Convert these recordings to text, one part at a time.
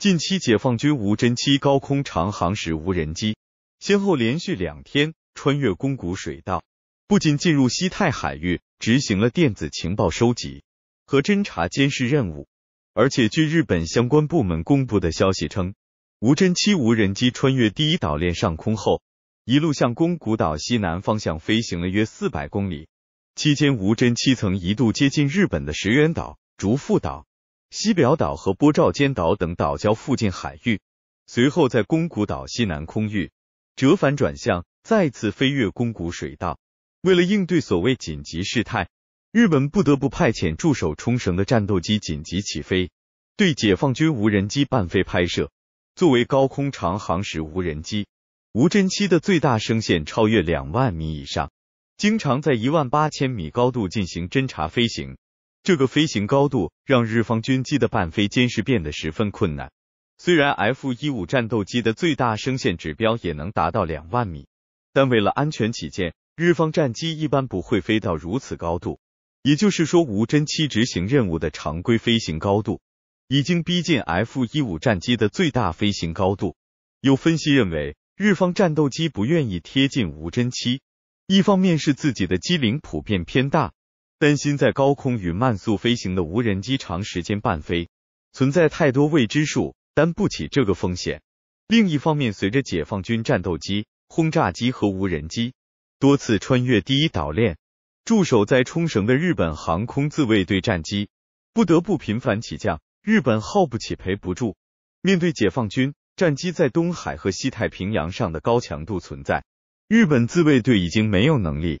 近期，解放军无侦七高空长航时无人机先后连续两天穿越宫古水道，不仅进入西太海域执行了电子情报收集和侦察监视任务，而且据日本相关部门公布的消息称，无侦七无人机穿越第一岛链上空后，一路向宫古岛西南方向飞行了约四百公里，期间无侦七曾一度接近日本的石垣岛、竹富岛。西表岛和波照间岛等岛礁附近海域，随后在宫古岛西南空域折返转向，再次飞越宫古水道。为了应对所谓紧急事态，日本不得不派遣驻守冲绳的战斗机紧急起飞，对解放军无人机伴飞拍摄。作为高空长航时无人机，无侦七的最大升限超越两万米以上，经常在一万八千米高度进行侦察飞行。这个飞行高度让日方军机的伴飞监视变得十分困难。虽然 F-15 战斗机的最大声线指标也能达到两万米，但为了安全起见，日方战机一般不会飞到如此高度。也就是说，无侦七执行任务的常规飞行高度已经逼近 F-15 战机的最大飞行高度。有分析认为，日方战斗机不愿意贴近无侦七，一方面是自己的机龄普遍偏大。担心在高空与慢速飞行的无人机长时间伴飞，存在太多未知数，担不起这个风险。另一方面，随着解放军战斗机、轰炸机和无人机多次穿越第一岛链，驻守在冲绳的日本航空自卫队战机不得不频繁起降，日本耗不起，赔不住。面对解放军战机在东海和西太平洋上的高强度存在，日本自卫队已经没有能力。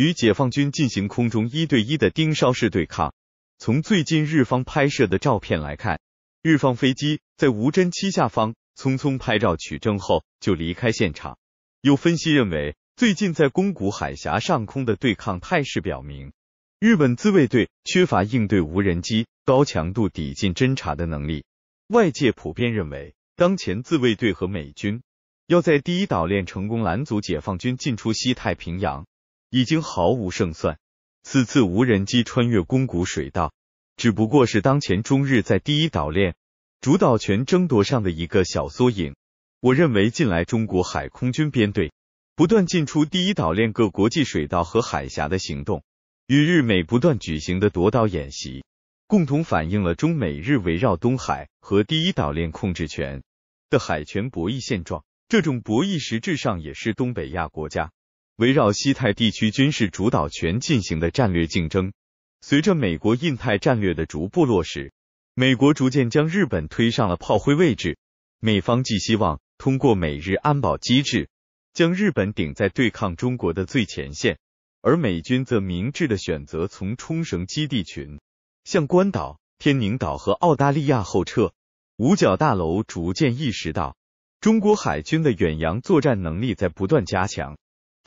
与解放军进行空中一对一的盯梢式对抗。从最近日方拍摄的照片来看，日方飞机在无侦七下方匆匆拍照取证后就离开现场。有分析认为，最近在宫古海峡上空的对抗态势表明，日本自卫队缺乏应对无人机高强度抵近侦察的能力。外界普遍认为，当前自卫队和美军要在第一岛链成功拦阻解放军进出西太平洋。已经毫无胜算。此次无人机穿越宫古水道，只不过是当前中日在第一岛链主导权争夺上的一个小缩影。我认为，近来中国海空军编队不断进出第一岛链各国际水道和海峡的行动，与日美不断举行的夺岛演习，共同反映了中美日围绕东海和第一岛链控制权的海权博弈现状。这种博弈实质上也是东北亚国家。围绕西太地区军事主导权进行的战略竞争，随着美国印太战略的逐步落实，美国逐渐将日本推上了炮灰位置。美方既希望通过美日安保机制将日本顶在对抗中国的最前线，而美军则明智的选择从冲绳基地群向关岛、天宁岛和澳大利亚后撤。五角大楼逐渐意识到，中国海军的远洋作战能力在不断加强。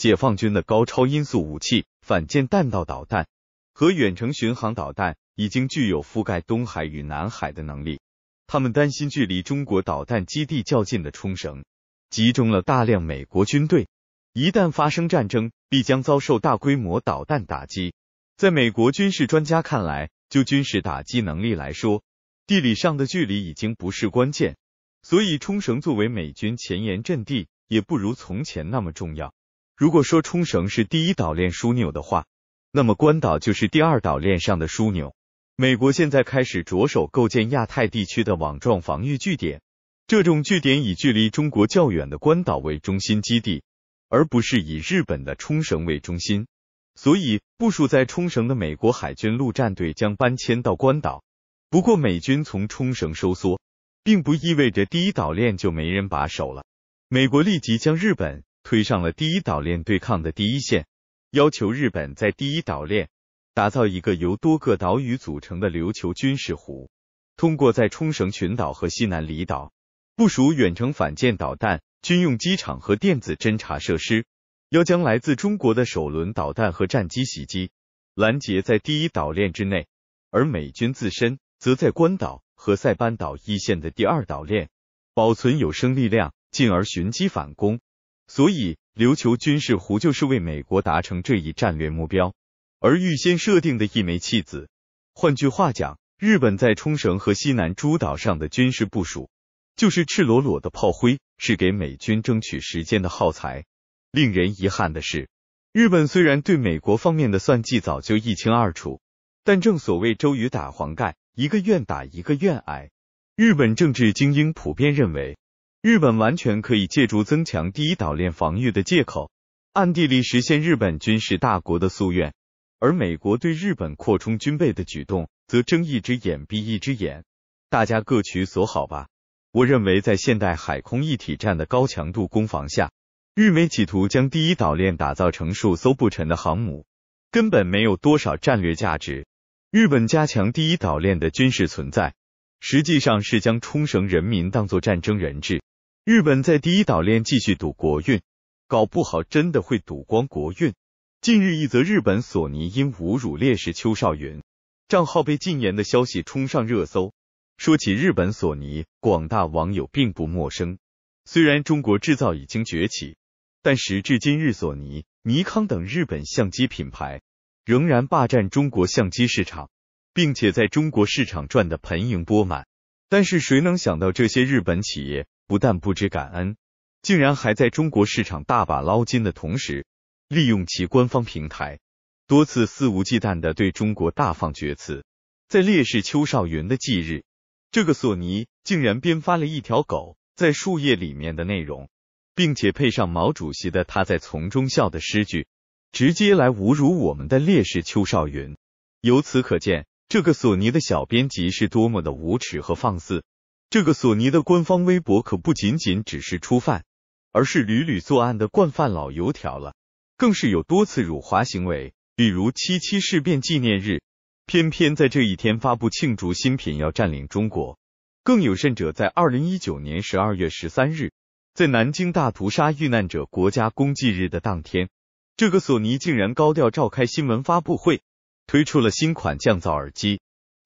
解放军的高超音速武器、反舰弹道导弹和远程巡航导弹已经具有覆盖东海与南海的能力。他们担心，距离中国导弹基地较近的冲绳集中了大量美国军队，一旦发生战争，必将遭受大规模导弹打击。在美国军事专家看来，就军事打击能力来说，地理上的距离已经不是关键，所以冲绳作为美军前沿阵地，也不如从前那么重要。如果说冲绳是第一岛链枢纽的话，那么关岛就是第二岛链上的枢纽。美国现在开始着手构建亚太地区的网状防御据点，这种据点以距离中国较远的关岛为中心基地，而不是以日本的冲绳为中心。所以，部署在冲绳的美国海军陆战队将搬迁到关岛。不过，美军从冲绳收缩，并不意味着第一岛链就没人把守了。美国立即将日本。推上了第一岛链对抗的第一线，要求日本在第一岛链打造一个由多个岛屿组成的琉球军事湖，通过在冲绳群岛和西南离岛部署远程反舰导弹、军用机场和电子侦察设施，要将来自中国的首轮导弹和战机袭击拦截在第一岛链之内，而美军自身则在关岛和塞班岛一线的第二岛链保存有生力量，进而寻机反攻。所以，琉球军事弧就是为美国达成这一战略目标而预先设定的一枚弃子。换句话讲，日本在冲绳和西南诸岛上的军事部署，就是赤裸裸的炮灰，是给美军争取时间的耗材。令人遗憾的是，日本虽然对美国方面的算计早就一清二楚，但正所谓周瑜打黄盖，一个愿打一个愿挨。日本政治精英普遍认为。日本完全可以借助增强第一岛链防御的借口，暗地里实现日本军事大国的夙愿。而美国对日本扩充军备的举动，则睁一只眼闭一只眼，大家各取所好吧。我认为，在现代海空一体战的高强度攻防下，日美企图将第一岛链打造成数艘不沉的航母，根本没有多少战略价值。日本加强第一岛链的军事存在，实际上是将冲绳人民当作战争人质。日本在第一岛链继续赌国运，搞不好真的会赌光国运。近日，一则日本索尼因侮辱烈士邱少云，账号被禁言的消息冲上热搜。说起日本索尼，广大网友并不陌生。虽然中国制造已经崛起，但时至今日，索尼、尼康等日本相机品牌仍然霸占中国相机市场，并且在中国市场赚得盆盈钵满。但是，谁能想到这些日本企业？不但不知感恩，竟然还在中国市场大把捞金的同时，利用其官方平台多次肆无忌惮的对中国大放厥词。在烈士邱少云的忌日，这个索尼竟然编发了一条狗在树叶里面的内容，并且配上毛主席的他在丛中笑的诗句，直接来侮辱我们的烈士邱少云。由此可见，这个索尼的小编辑是多么的无耻和放肆。这个索尼的官方微博可不仅仅只是初犯，而是屡屡作案的惯犯老油条了，更是有多次辱华行为，比如七七事变纪念日，偏偏在这一天发布庆祝新品要占领中国，更有甚者，在二零一九年十二月十三日，在南京大屠杀遇难者国家公祭日的当天，这个索尼竟然高调召开新闻发布会，推出了新款降噪耳机。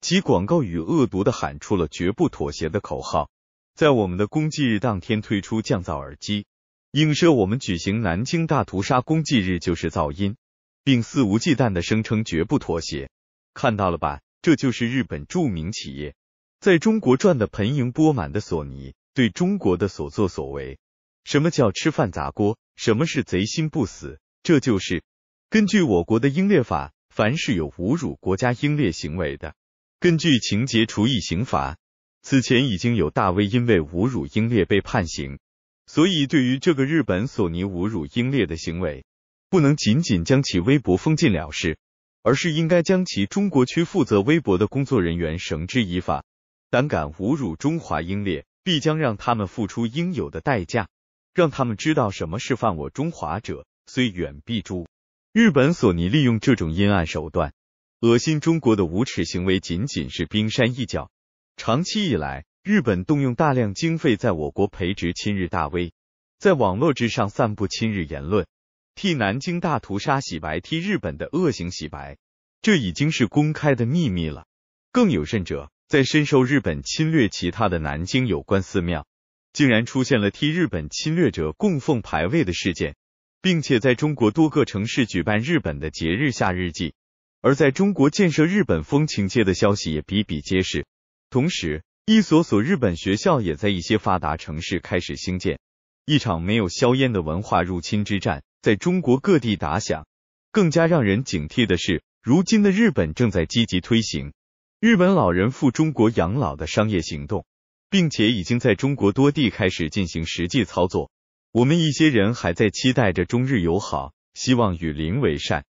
其广告语恶毒的喊出了“绝不妥协”的口号，在我们的公祭日当天推出降噪耳机，映射我们举行南京大屠杀公祭日就是噪音，并肆无忌惮的声称“绝不妥协”。看到了吧，这就是日本著名企业在中国赚的盆盈钵满的索尼对中国的所作所为。什么叫吃饭砸锅？什么是贼心不死？这就是根据我国的英烈法，凡是有侮辱国家英烈行为的。根据情节处以刑罚。此前已经有大 V 因为侮辱英烈被判刑，所以对于这个日本索尼侮辱英烈的行为，不能仅仅将其微博封禁了事，而是应该将其中国区负责微博的工作人员绳之以法。胆敢侮辱中华英烈，必将让他们付出应有的代价，让他们知道什么是犯我中华者，虽远必诛。日本索尼利用这种阴暗手段。恶心中国的无耻行为仅仅是冰山一角。长期以来，日本动用大量经费在我国培植亲日大 V，在网络之上散布亲日言论，替南京大屠杀洗白，替日本的恶行洗白，这已经是公开的秘密了。更有甚者，在深受日本侵略其他的南京，有关寺庙竟然出现了替日本侵略者供奉牌位的事件，并且在中国多个城市举办日本的节日夏日祭。而在中国建设日本风情街的消息也比比皆是，同时一所所日本学校也在一些发达城市开始兴建。一场没有硝烟的文化入侵之战在中国各地打响。更加让人警惕的是，如今的日本正在积极推行“日本老人赴中国养老”的商业行动，并且已经在中国多地开始进行实际操作。我们一些人还在期待着中日友好，希望与邻为善。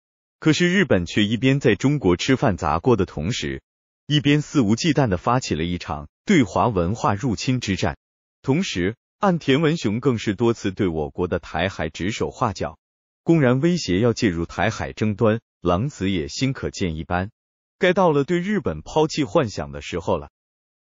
可是日本却一边在中国吃饭砸锅的同时，一边肆无忌惮的发起了一场对华文化入侵之战。同时，岸田文雄更是多次对我国的台海指手画脚，公然威胁要介入台海争端，狼子野心可见一斑。该到了对日本抛弃幻想的时候了。